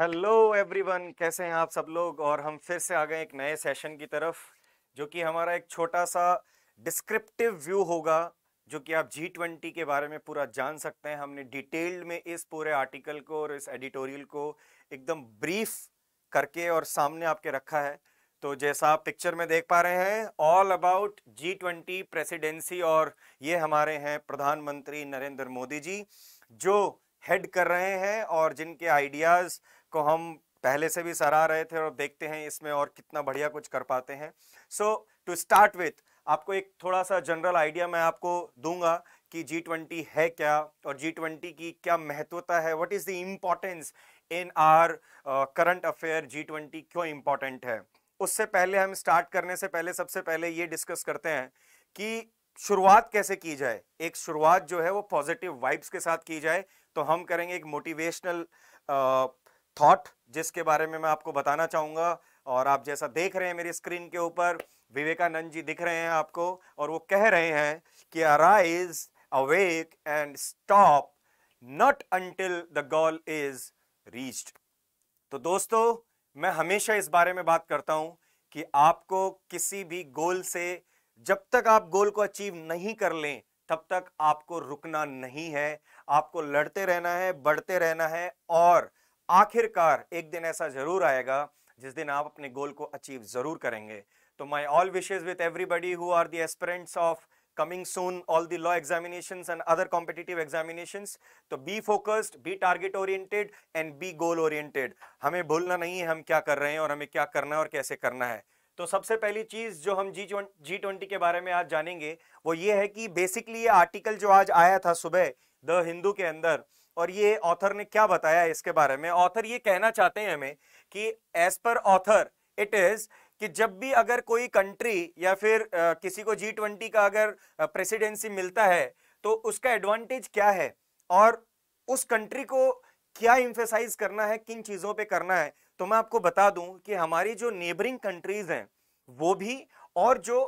Hello everyone कैसे हैं आप सब लोग और हम फिर से आ गए एक नए सेशन की तरफ जो कि हमारा एक छोटा सा डिस्क्रिप्टिव व्यू होगा जो कि आप जी ट्वेंटी के बारे में पूरा जान सकते हैं हमने डिटेल्ड में इस पूरे आर्टिकल को और इस एडिटोरियल को एकदम ब्रीफ करके और सामने आपके रखा है तो जैसा आप पिक्चर में देख पा रहे हैं all about G twenty presidency और ये हमारे हैं प्रधानमंत्री नरेंद्र मोदी जी जो हेड कर रहे हैं और जिनके आइडियाज़ जिसको हम पहले से भी सराह रहे थे और देखते हैं इसमें और कितना बढ़िया कुछ कर पाते हैं सो टू स्टार्ट विथ आपको एक थोड़ा सा जनरल आइडिया मैं आपको दूंगा कि जी ट्वेंटी है क्या और जी ट्वेंटी की क्या महत्वता है what is the importance in our current affair G twenty क्यों इम्पॉर्टेंट है उससे पहले हम स्टार्ट करने से पहले सबसे पहले ये डिस्कस करते हैं कि शुरुआत कैसे की जाए एक शुरुआत जो है वो पॉजिटिव वाइब्स के साथ की जाए तो हम करेंगे एक मोटिवेशनल थॉट जिसके बारे में मैं आपको बताना चाहूंगा और आप जैसा देख रहे हैं मेरी स्क्रीन के ऊपर विवेकानंद जी दिख रहे हैं आपको और वो कह रहे हैं कि arise awake and stop not until the goal is reached तो दोस्तों मैं हमेशा इस बारे में बात करता हूं कि आपको किसी भी गोल से जब तक आप गोल को अचीव नहीं कर लें तब तक आपको रुकना नहीं है आपको लड़ते रहना है बढ़ते रहना है और आखिरकार एक दिन ऐसा जरूर आएगा जिस दिन आप अपने गोल को अचीव जरूर करेंगे तो my all wishes with everybody who are the aspirants of coming soon all the law examination and other competitive examination तो be focused be target oriented and be goal oriented हमें भूलना नहीं है हम क्या कर रहे हैं और हमें क्या करना है और कैसे करना है तो सबसे पहली चीज़ जो हम जी जी ट्वेंटी के बारे में आज जानेंगे वो ये है कि बेसिकली ये आर्टिकल जो आज आया था सुबह द हिंदू के अंदर और ये ऑथर ने क्या बताया इसके बारे में ऑथर ये कहना चाहते हैं हमें कि as per author it is कि जब भी अगर कोई कंट्री या फिर आ, किसी को जी ट्वेंटी का अगर प्रेसिडेंसी मिलता है तो उसका एडवांटेज क्या है और उस कंट्री को क्या इम्फेसाइज करना है किन चीज़ों पे करना है तो मैं आपको बता दूं कि हमारी जो नेबरिंग कंट्रीज़ हैं वो भी और जो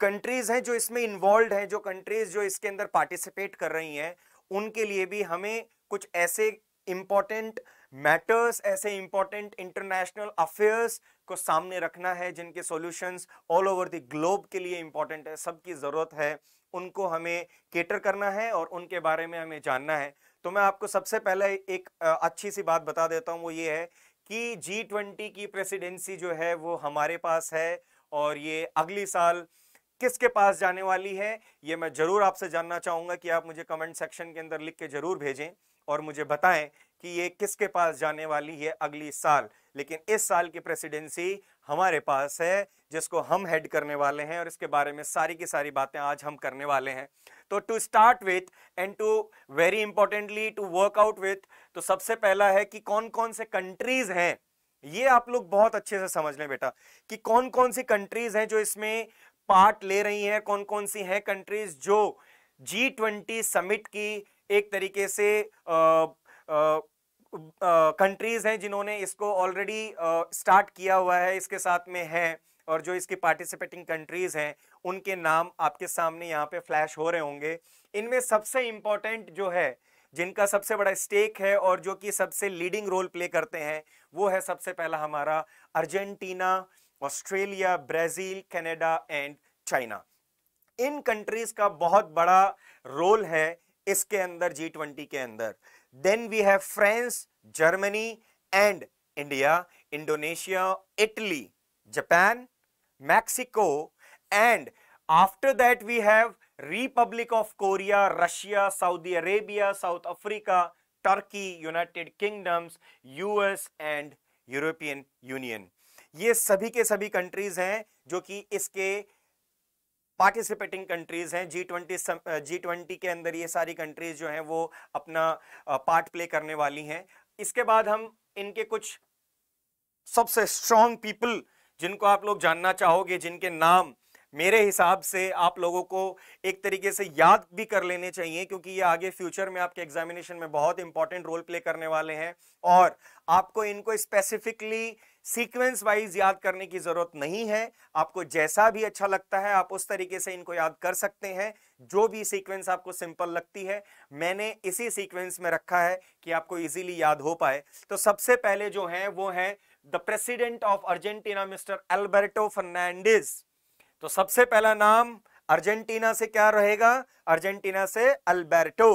कंट्रीज़ हैं जो इसमें इन्वॉल्व हैं जो कंट्रीज़ जो इसके अंदर पार्टिसिपेट कर रही हैं उनके लिए भी हमें कुछ ऐसे इम्पोर्टेंट मैटर्स ऐसे इम्पोर्टेंट इंटरनेशनल अफेयर्स को सामने रखना है जिनके solutions all over the globe के लिए इम्पोर्टेंट है सबकी ज़रूरत है उनको हमें केटर करना है और उनके बारे में हमें जानना है तो मैं आपको सबसे पहले एक अच्छी सी बात बता देता हूँ वो ये है कि जी ट्वेंटी की प्रेसिडेंसी जो है वो हमारे पास है और ये अगली साल किसके पास जाने वाली है यह मैं ज़रूर आपसे जानना चाहूंगा कि आप मुझे कमेंट सेक्शन के अंदर लिख के ज़रूर भेजें और मुझे बताएं कि ये किसके पास जाने वाली है अगली साल लेकिन इस साल की प्रेसिडेंसी हमारे पास है जिसको हम हेड करने वाले हैं और इसके बारे में सारी की सारी बातें आज हम करने वाले हैं तो to start with and to very importantly to work out with तो सबसे पहला है कि कौन कौन से कंट्रीज हैं ये आप लोग बहुत अच्छे से समझ लें बेटा कि कौन कौन सी कंट्रीज हैं जो इसमें पार्ट ले रही हैं कौन कौन सी हैं कंट्रीज जो जी ट्वेंटी समिट की एक तरीके से कंट्रीज हैं जिन्होंने इसको ऑलरेडी स्टार्ट किया हुआ है इसके साथ में है और जो इसकी पार्टिसिपेटिंग कंट्रीज हैं उनके नाम आपके सामने यहाँ पे फ्लैश हो रहे होंगे इनमें सबसे इम्पोर्टेंट जो है जिनका सबसे बड़ा स्टेक है और जो कि सबसे लीडिंग रोल प्ले करते हैं वो है सबसे पहला हमारा Argentina Australia Brazil Canada and China इन कंट्रीज का बहुत बड़ा रोल है इसके अंदर जी ट्वेंटी के अंदर then we have France Germany and India Indonesia Italy Japan Mexico and after that we have Republic of Korea Russia Saudi Arabia South Africa Turkey United Kingdoms US and European Union ये सभी के सभी countries हैं जो कि इसके participating countries हैं G twenty जी twenty के अंदर ये सारी कंट्रीज जो हैं वो अपना पार्ट प्ले करने वाली हैं इसके बाद हम इनके कुछ सबसे स्ट्रॉन्ग पीपल जिनको आप लोग जानना चाहोगे जिनके नाम मेरे हिसाब से आप लोगों को एक तरीके से याद भी कर लेने चाहिए क्योंकि ये आगे फ्यूचर में आपके एग्जामिनेशन में बहुत इंपॉर्टेंट रोल प्ले करने वाले हैं और आपको इनको स्पेसिफिकली सीक्वेंस वाइज याद करने की जरूरत नहीं है आपको जैसा भी अच्छा लगता है आप उस तरीके से इनको याद कर सकते हैं जो भी सीक्वेंस आपको सिंपल लगती है मैंने इसी सीक्वेंस में रखा है कि आपको इजीली याद हो पाए तो सबसे पहले जो है वो है the president of Argentina mister Alberto Fernandez तो सबसे पहला नाम अर्जेंटीना से क्या रहेगा अर्जेंटीना से अल्बर्टो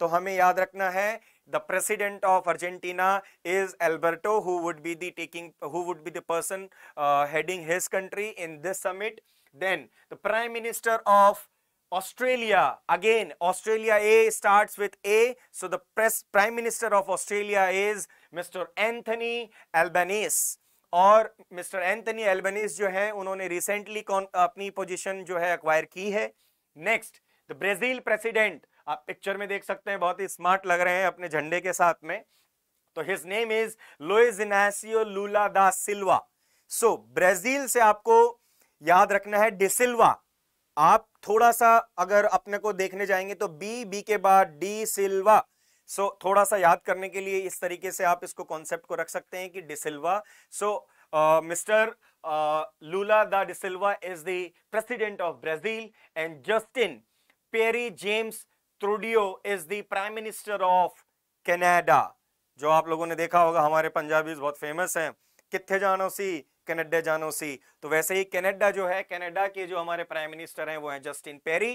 तो हमें याद रखना है the president of Argentina is Alberto who would be the taking who would be the person heading his country in this summit then the prime minister of Australia again Australia a start with a so the press prime minister of Australia is mister Anthony Albanese और mister Anthony एल्बनीस जो है उन्होंने recently अपनी position जो है acquire की है next the Brazil president आप पिक्चर में देख सकते हैं बहुत ही स्मार्ट लग रहे हैं अपने झंडे के साथ में तो his name is Luis Inacio Lula da Silva so Brazil से आपको याद रखना है डिसिल्वा आप थोड़ा सा अगर अपने को देखने जाएंगे तो बी बी के बाद डी सिल्वा सो so, थोड़ा सा याद करने के लिए इस तरीके से आप इसको कॉन्सेप्ट को रख सकते हैं कि da Silva so mister Lula the da Silva is the president of Brazil and Justin Pierre James Trudeau is the prime minister of Canada जो आप लोगों ने देखा होगा हमारे पंजाबीज बहुत फेमस हैं कितने जानो सी कनाडा जानो सी तो वैसे ही कनाडा जो है कनाडा के जो हमारे प्राइम मिनिस्टर हैं वो हैं Justin Pierre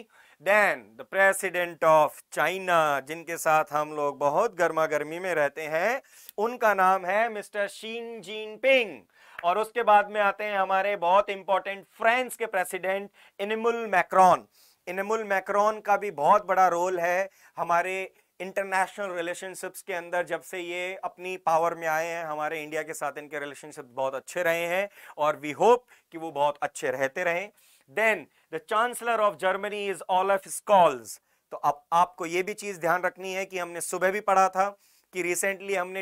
then the president of China जिनके साथ हम लोग बहुत गर्मा गर्मी में रहते हैं उनका नाम है मिस्टर शीन जीन पिंग और उसके बाद में आते हैं हमारे बहुत इंपॉर्टेंट फ्रांस के president Emmanuel Macron Emmanuel Macron का भी बहुत बड़ा रोल है हमारे इंटरनेशनल रिलेशनशिप्स के अंदर जब से ये अपनी पावर में आए हैं हमारे इंडिया के साथ इनके रिलेशनशिप बहुत अच्छे रहे हैं और वी होप कि वो बहुत अच्छे रहते रहें then the chancellor of Germany is Olaf Scholz तो अब आपको ये भी चीज़ ध्यान रखनी है कि हमने सुबह भी पढ़ा था कि रिसेंटली हमने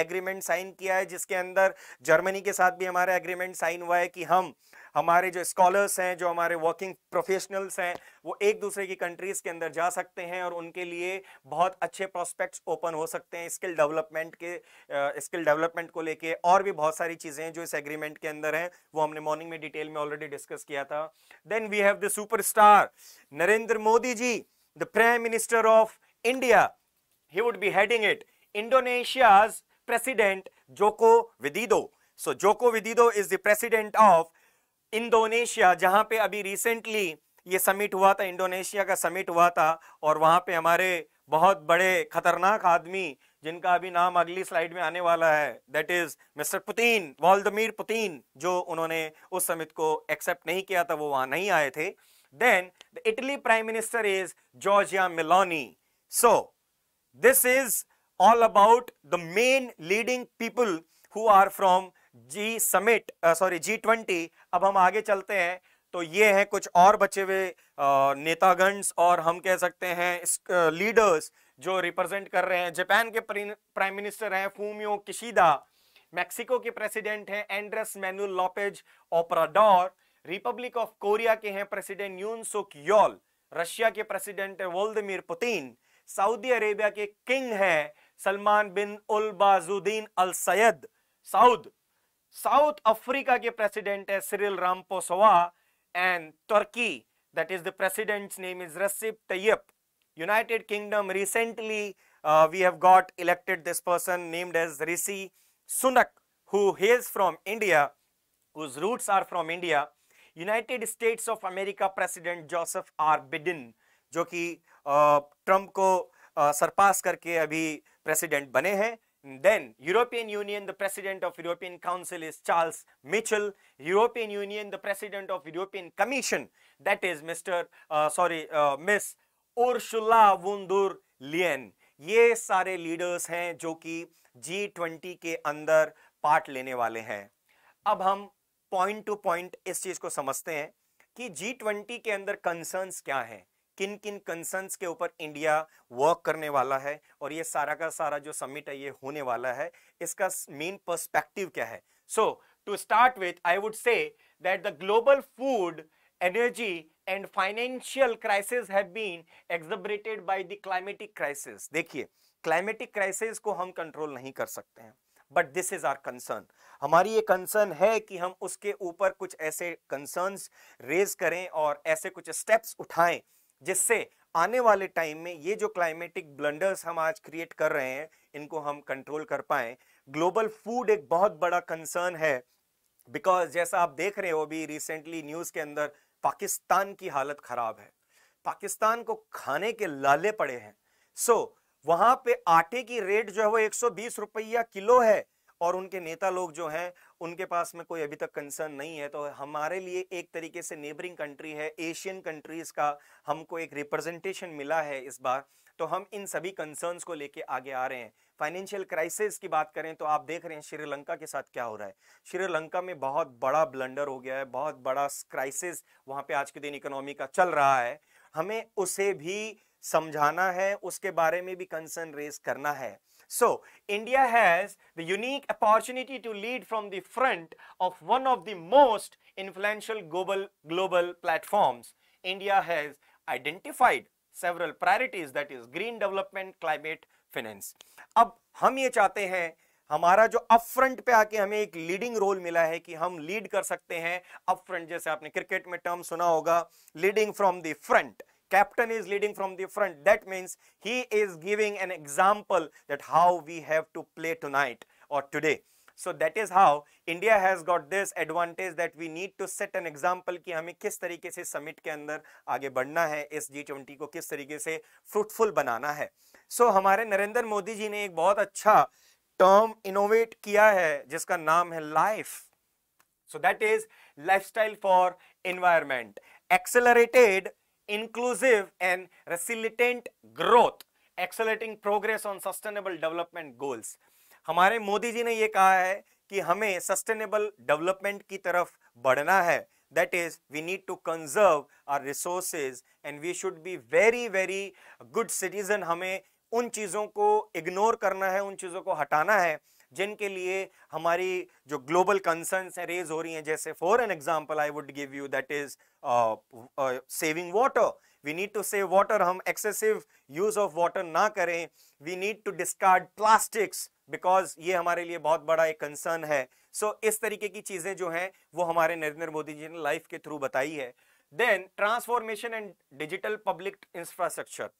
एग्रीमेंट साइन uh, किया है जिसके अंदर जर्मनी के साथ भी हमारा एग्रीमेंट साइन हुआ है कि हम हमारे जो स्कॉलर्स हैं जो हमारे वर्किंग प्रोफेशनल्स हैं वो एक दूसरे की कंट्रीज के अंदर जा सकते हैं और उनके लिए बहुत अच्छे प्रोस्पेक्ट्स ओपन हो सकते हैं स्किल डेवलपमेंट के स्किल डेवलपमेंट को लेके और भी बहुत सारी चीज़ें जो इस एग्रीमेंट के अंदर हैं वो हमने मॉर्निंग में डिटेल में ऑलरेडी डिस्कस किया था then we have the super star Narendra Modi ji the prime minister of India he would be heading it Indonesia's president Joko Widodo so Joko Widodo is the president of Indonesia जहां पे अभी recently ये summit हुआ था Indonesia का summit हुआ था और वहां पे हमारे बहुत बड़े खतरनाक आदमी जिनका अभी नाम अगली स्लाइड में आने वाला है that is mister Putin Vladimir Putin जो उन्होंने उस समिट को एक्सेप्ट नहीं किया था वो वहां नहीं आए थे then the Italy prime minister is Giorgia Meloni so this is all about the main leading people who are from G summit sorry G twenty अब हम आगे चलते हैं तो ये हैं कुछ और बचे हुए नेतागण और हम कह सकते हैं लीडर्स जो रिप्रेजेंट कर रहे हैं जापान के प्राइम मिनिस्टर हैं फूमियो किशिदा मेक्सिको के प्रेसिडेंट हैं Andres Manuel Lopez Obrador Republic of Korea के हैं प्रेसिडेंट यून सुक योल रशिया के प्रेसिडेंट है वोल्दिमिर पुतिन सऊदी अरेबिया के किंग है Salman bin ul Bajuddin al Said Saud South Africa के प्रेसिडेंट है Cyril Ramaphosa and Turkey that is the president's name is Recep Tayyip United Kingdom recently we have got elected this person named as Rishi Sunak who hails from India whose roots are from India, United States of America President Joseph R. Biden, जो कि Trump uh, को Sarpass uh, करके अभी president बने हैं Then European Union, the President of European Council is Charles Mitchell. European Union, the President of European Commission, that is Mr. Uh, sorry, uh, Miss Ursula von der Leyen. ye sare leaders hain jo ki g20 ke andar part lene wale hain ab hum point to point is cheez ko samajhte hain ki g20 ke andar concerns kya hain किन किन concerns के ऊपर India work करने वाला है और ये सारा का सारा जो समिट है ये होने वाला है इसका मेन पर्सपेक्टिव क्या है so to start with I would say that the global food energy and financial crisis have been exacerbated by the climatic crisis dekhiye climatic crisis ko hum control nahi kar sakte hain but this is our concern hamari ye concern hai ki hum uske upar kuch aise concerns raise kare aur aise kuch steps uthaye जिससे आने वाले time में ये जो climatic blunders हम आज create कर रहे हैं इनको हम कंट्रोल कर पाए ग्लोबल फूड एक बहुत बड़ा कंसर्न है बिकॉज जैसा आप देख रहे हो अभी रिसेंटली न्यूज़ के अंदर पाकिस्तान की हालत ख़राब है पाकिस्तान को खाने के लाले पड़े हैं सो so, वहां पे आटे की रेट जो है वो 120 रुपया किलो है और उनके नेता लोग जो हैं उनके पास में कोई अभी तक कंसर्न नहीं है तो हमारे लिए एक तरीके से नेबरिंग कंट्री है एशियन कंट्रीज़ का हमको एक रिप्रेजेंटेशन मिला है इस बार तो हम इन सभी कंसर्न्स को लेके आगे आ रहे हैं फाइनेंशियल क्राइसिस की बात करें तो आप देख रहे हैं श्रीलंका के साथ क्या हो रहा है श्रीलंका में बहुत बड़ा ब्लंडर हो गया है बहुत बड़ा क्राइसिस वहाँ पे आज के दिन इकोनॉमी का चल रहा है हमें उसे भी समझाना है उसके बारे में भी कंसर्न रेज करना है So, India has the unique opportunity to lead from the front of one of the most influential global, global platforms. India has identified several priorities that is green development, climate, finance. अब हम ये चाहते हैं हमारा जो up front पे आके हमें एक लीडिंग रोल मिला है कि हम लीड कर सकते हैं अप फ्रंट जैसे आपने क्रिकेट में टर्म सुना होगा leading from the front captain is leading from the front, that means he is giving an example that how we have to play tonight or today. So that is how India has got this advantage that we need to set an example ki hame kis tarike se summit ke andar aage badhna hai is g20 ko kis tarike se fruitful banana hai so, hamare narendra modi ji ne ek bahut acha term innovate kiya hai jiska naam hai life so that is lifestyle for environment accelerated inclusive and resilient growth accelerating progress on sustainable development goals हमारे मोदी जी ने ये कहा है कि हमें sustainable development की तरफ बढ़ना है that is we need to conserve our resources and we should be very very good citizen हमें उन चीज़ों को इग्नोर करना है उन चीज़ों को हटाना है जिनके लिए हमारी जो ग्लोबल कंसर्न्स हैं रेज हो रही हैं जैसे for an example I would give you that is saving water we need to save water हम एक्सेसिव यूज ऑफ वाटर ना करें we need to discard plastics because ये हमारे लिए बहुत बड़ा एक कंसर्न है सो so, इस तरीके की चीज़ें जो हैं वो हमारे नरेंद्र मोदी जी ने लाइफ के थ्रू बताई है then transformation and digital public infrastructure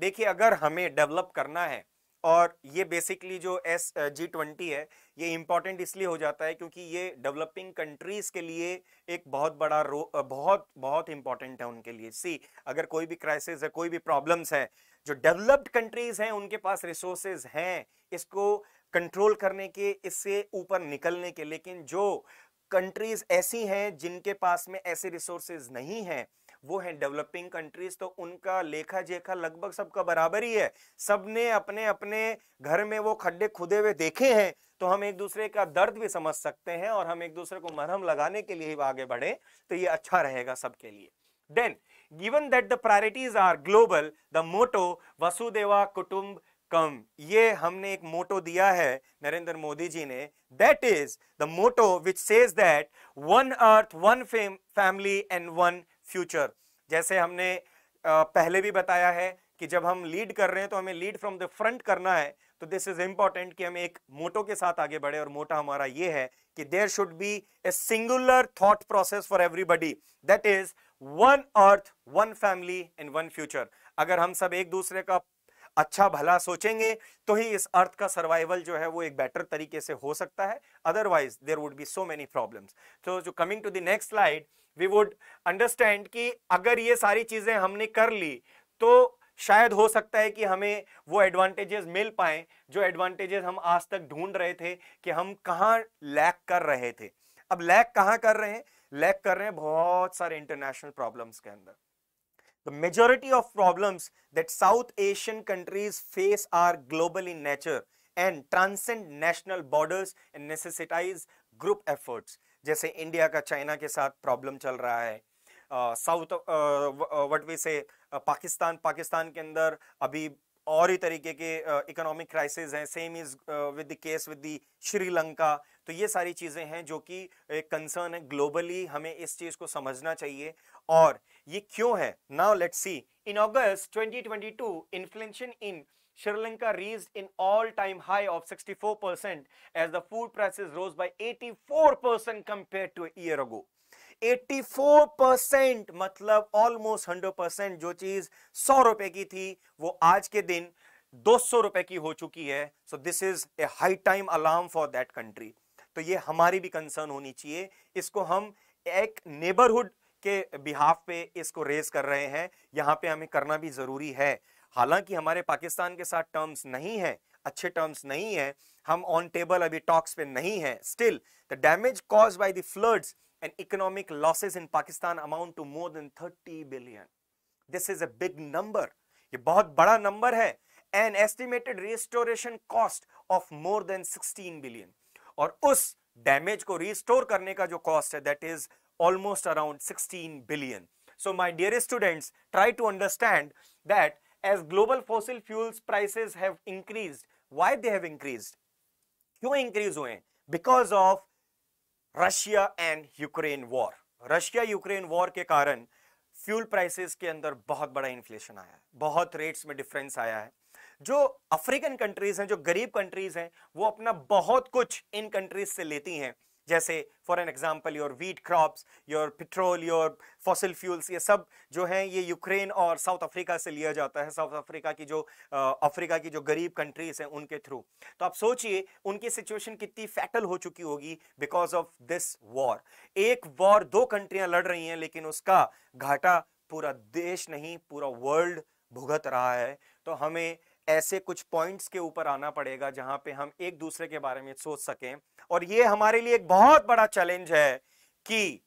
देखिए अगर हमें डेवलप करना है और ये बेसिकली जो एस जी ट्वेंटी है ये इम्पॉर्टेंट इसलिए हो जाता है क्योंकि ये डेवलपिंग कंट्रीज़ के लिए एक बहुत बड़ा रो बहुत बहुत इम्पॉर्टेंट है उनके लिए सी अगर कोई भी क्राइसिस है कोई भी प्रॉब्लम्स है जो डेवलप्ड कंट्रीज़ हैं उनके पास रिसोर्सेज हैं इसको कंट्रोल करने के इससे ऊपर निकलने के लेकिन जो कंट्रीज़ ऐसी हैं जिनके पास में ऐसे रिसोर्सेज नहीं हैं वो हैं डेवलपिंग कंट्रीज तो उनका लेखा जेखा लगभग सबका बराबर ही है सबने अपने अपने घर में वो खड्डे खुदे हुए देखे हैं तो हम एक दूसरे का दर्द भी समझ सकते हैं और हम एक दूसरे को मरहम लगाने के लिए आगे बढ़े तो ये अच्छा रहेगा सबके लिए then given that the priorities are global the motto Vasudhaiva kutumb कम ये हमने एक मोटो दिया है नरेंद्र मोदी जी ने that is the motto which says that one earth one fame family and one future जैसे हमने पहले भी बताया है कि जब हम लीड कर रहे हैं तो हमें लीड फ्रॉम द फ्रंट करना है तो दिस इज इंपॉर्टेंट कि हम एक मोटो के साथ आगे बढ़े और मोटा हमारा ये है कि there should be a singular thought process for everybody that is one earth one family and one future अगर हम सब एक दूसरे का अच्छा भला सोचेंगे तो ही इस अर्थ का सर्वाइवल जो है वो एक बेटर तरीके से हो सकता है otherwise there would be so many problems तो जो coming to the next slide we would understand कि अगर ये सारी चीजें हमने कर ली तो शायद हो सकता है कि हमें वो एडवांटेजेस मिल पाए जो एडवांटेजेस हम आज तक ढूंढ रहे थे कि हम कहाँ लैक कर रहे थे अब लैक कहाँ कर रहे हैं लैक कर रहे हैं बहुत सारे इंटरनेशनल प्रॉब्लम्स के अंदर the majority of problems that South Asian countries face are global in nature and transcend national borders and necessitate group efforts जैसे इंडिया का चाइना के साथ प्रॉब्लम चल रहा है साउथ वट वी से पाकिस्तान पाकिस्तान के अंदर अभी और ही तरीके के इकोनॉमिक क्राइसिस हैं same is with the case with the Sri Lanka तो ये सारी चीज़ें हैं जो कि एक कंसर्न है ग्लोबली हमें इस चीज़ को समझना चाहिए और ये क्यों है now let's see in August 2022 inflation in Sri reached an all-time high of 64% as the food prices rose by 84% compared to a year ago. 84% मतलब ऑलमोस्ट 100% जो चीज 100 रुपए की थी वो आज के दिन 200 रुपए की हो चुकी है so this is a high time alarm for that country तो ये हमारी भी कंसर्न होनी चाहिए इसको हम एक नेबरहुड के बिहाफ पे इसको रेज कर रहे हैं यहाँ पे हमें करना भी जरूरी है हालांकि हमारे पाकिस्तान के साथ टर्म्स नहीं है अच्छे टर्म्स नहीं है हम ऑन टेबल अभी टॉक्स पे नहीं है still the damage cause by the floods and economic losses in Pakistan amount to more than thirty billion this is a big number ये बहुत बड़ा नंबर है an estimated restoration cost of more than 16 billion और उस damage को restore करने का जो कॉस्ट है that is almost around 16 billion so my dear students try to understand that as global fossil fuels prices have increased why they have increased क्यों increase हुए because of russia and ukraine war russia ukraine war के कारण fuel prices के अंदर बहुत बड़ा inflation आया है बहुत रेट्स में डिफरेंस आया है जो अफ्रीकन कंट्रीज हैं जो गरीब कंट्रीज हैं वो अपना बहुत कुछ इन कंट्रीज से लेती हैं जैसे for an example your wheat crops your petrol your fossil fuels ये सब जो हैं ये यूक्रेन और साउथ अफ्रीका से लिया जाता है साउथ अफ्रीका की जो अफ्रीका की जो गरीब कंट्रीज हैं उनके थ्रू तो आप सोचिए उनकी सिचुएशन कितनी फैटल हो चुकी होगी बिकॉज ऑफ दिस वॉर एक वॉर दो कंट्रियां लड़ रही हैं लेकिन उसका घाटा पूरा देश नहीं पूरा वर्ल्ड भुगत रहा है तो हमें ऐसे कुछ पॉइंट्स के ऊपर आना पड़ेगा जहां पे हम एक दूसरे के बारे में सोच सकें और ये हमारे लिए एक बहुत बड़ा चैलेंज है कि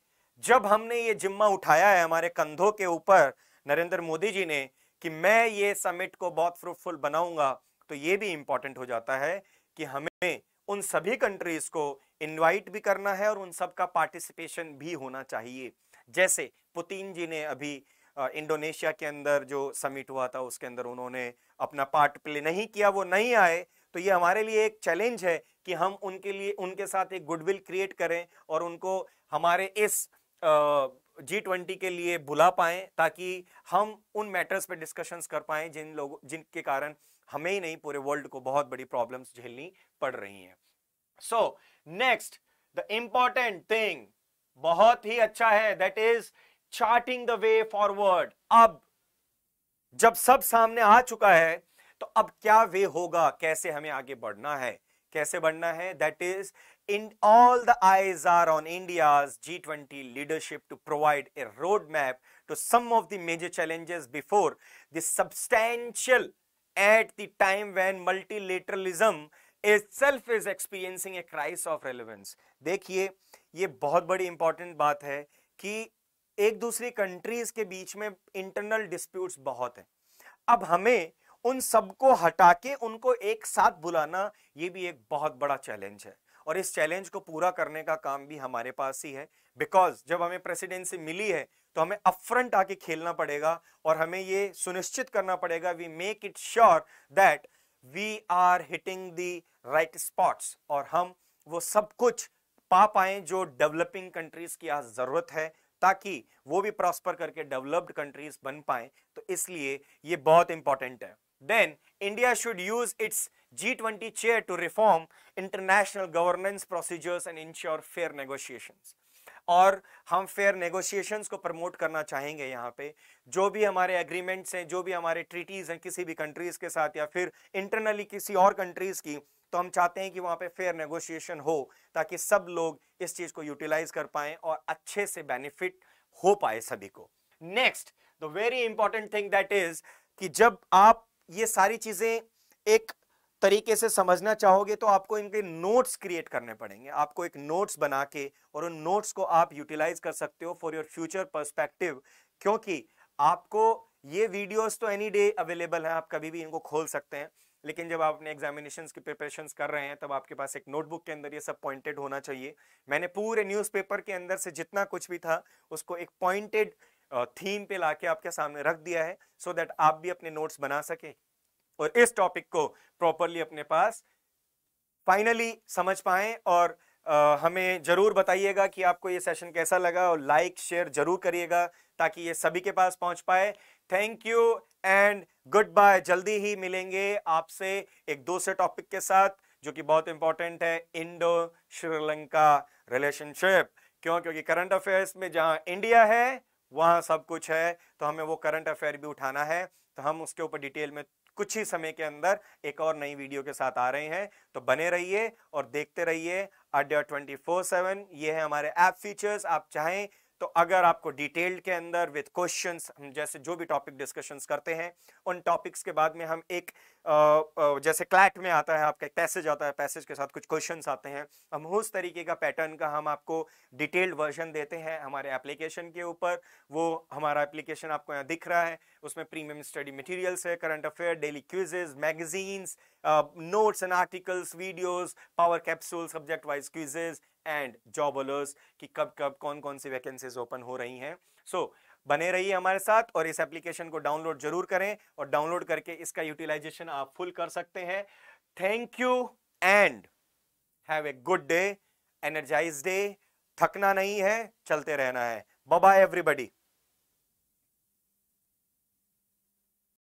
जब हमने ये जिम्मा उठाया है हमारे कंधों के ऊपर नरेंद्र मोदी जी ने कि मैं ये समिट को बहुत फ्रूटफुल बनाऊंगा तो ये भी इंपॉर्टेंट हो जाता है कि हमें उन सभी कंट्रीज को इन्वाइट भी करना है और उन सब का पार्टिसिपेशन भी होना चाहिए जैसे पुतिन जी ने अभी इंडोनेशिया के अंदर जो समिट हुआ था उसके अंदर उन्होंने अपना पार्ट प्ले नहीं किया वो नहीं आए तो ये हमारे लिए एक चैलेंज है कि हम उनके लिए उनके साथ एक गुडविल क्रिएट करें और उनको हमारे इस जी ट्वेंटी के लिए बुला पाएं ताकि हम उन मैटर्स पे डिस्कशंस कर पाएं जिन लोगों जिनके कारण हमें ही नहीं पूरे वर्ल्ड को बहुत बड़ी प्रॉब्लम्स झेलनी पड़ रही हैं so next the important thing बहुत ही अच्छा है that is charting the way forward अब जब सब सामने आ चुका है तो अब क्या वे होगा कैसे हमें आगे बढ़ना है कैसे बढ़ना है that is in all the eyes are on India G twenty leadership to provide a road map to some of the major challenges before the substantial at the time when multilateralism self is experiencing a crisis of relevance देखिए ये बहुत बड़ी important बात है कि एक दूसरी countries के बीच में इंटरनल डिस्प्यूट्स बहुत हैं अब हमें उन सबको हटा के उनको एक साथ बुलाना ये भी एक बहुत बड़ा चैलेंज है और इस चैलेंज को पूरा करने का काम भी हमारे पास ही है बिकॉज जब हमें प्रेसिडेंसी मिली है तो हमें अपफ्रंट आके खेलना पड़ेगा और हमें ये सुनिश्चित करना पड़ेगा we make it sure that we are hitting the right spots और हम वो सब कुछ पा पाए जो डेवलपिंग कंट्रीज की आज ज़रूरत है ताकि वो भी प्रॉस्पर करके डेवलप्ड कंट्रीज बन पाए तो इसलिए ये बहुत इंपॉर्टेंट है then India should use its G twenty chair to reform international governance procedures and ensure fair negotiation और हम फेयर नेगोशिएशन को प्रमोट करना चाहेंगे यहाँ पे जो भी हमारे एग्रीमेंट्स हैं जो भी हमारे ट्रीटीज़ हैं किसी भी कंट्रीज़ के साथ या फिर इंटरनली किसी और कंट्रीज़ की तो हम चाहते हैं कि वहाँ पे फेयर नेगोशिएशन हो ताकि सब लोग इस चीज़ को यूटिलाइज कर पाए और अच्छे से बेनिफिट हो पाए सभी को next the very important thing that is कि जब आप ये सारी चीज़ें एक तरीके से समझना चाहोगे तो आपको इनके नोट्स क्रिएट करने पड़ेंगे आपको एक नोट्स बना के और उन नोट्स को आप यूटिलाइज कर सकते हो फॉर योर फ्यूचर पर्सपेक्टिव क्योंकि आपको ये वीडियोस तो एनी डे अवेलेबल हैं आप कभी भी इनको खोल सकते हैं लेकिन जब आप अपने एग्जामिनेशन की प्रिपरेशन कर रहे हैं तब आपके पास एक नोटबुक के अंदर ये सब पॉइंटेड होना चाहिए मैंने पूरे न्यूज़पेपर के अंदर से जितना कुछ भी था उसको एक पॉइंटेड थीम पे लाके आपके सामने रख दिया है सो so दैट आप भी अपने नोट्स बना सके और इस टॉपिक को प्रॉपरली अपने पास फाइनली समझ पाए और Uh, हमें ज़रूर बताइएगा कि आपको ये सेशन कैसा लगा और लाइक शेयर ज़रूर करिएगा ताकि ये सभी के पास पहुंच पाए thank you and goodbye जल्दी ही मिलेंगे आपसे एक दूसरे टॉपिक के साथ जो कि बहुत इंपॉर्टेंट है इंडो श्रीलंका रिलेशनशिप क्यों क्योंकि करंट अफेयर्स में जहां इंडिया है वहां सब कुछ है तो हमें वो करंट अफेयर भी उठाना है तो हम उसके ऊपर डिटेल में कुछ ही समय के अंदर एक और नई वीडियो के साथ आ रहे हैं तो बने रहिए और देखते रहिए अड्डा ट्वेंटी फोर सेवन ये है हमारे ऐप फीचर्स आप चाहें तो अगर आपको डिटेल्ड के अंदर विद क्वेश्चंस हम जैसे जो भी टॉपिक डिस्कशंस करते हैं उन टॉपिक्स के बाद में हम एक जैसे क्लैट में आता है आपका एक पैसेज आता है पैसेज के साथ कुछ क्वेश्चंस आते हैं हम उस तरीके का पैटर्न का हम आपको डिटेल्ड वर्जन देते हैं हमारे एप्लीकेशन के ऊपर वो हमारा एप्लीकेशन आपको यहाँ दिख रहा है उसमें प्रीमियम स्टडी मटीरियल्स है current affair daily quizzes magazines notes and articles videos power capsule subject wise quizzes and job alerts कि कब कब कौन कौन सी वैकेंसीज ओपन हो रही हैं सो so, बने रहिए हमारे साथ और इस एप्लीकेशन को डाउनलोड जरूर करें और डाउनलोड करके इसका यूटिलाइजेशन आप फुल कर सकते हैं thank you and have a good day energize day थकना नहीं है चलते रहना है बाय एवरीबडी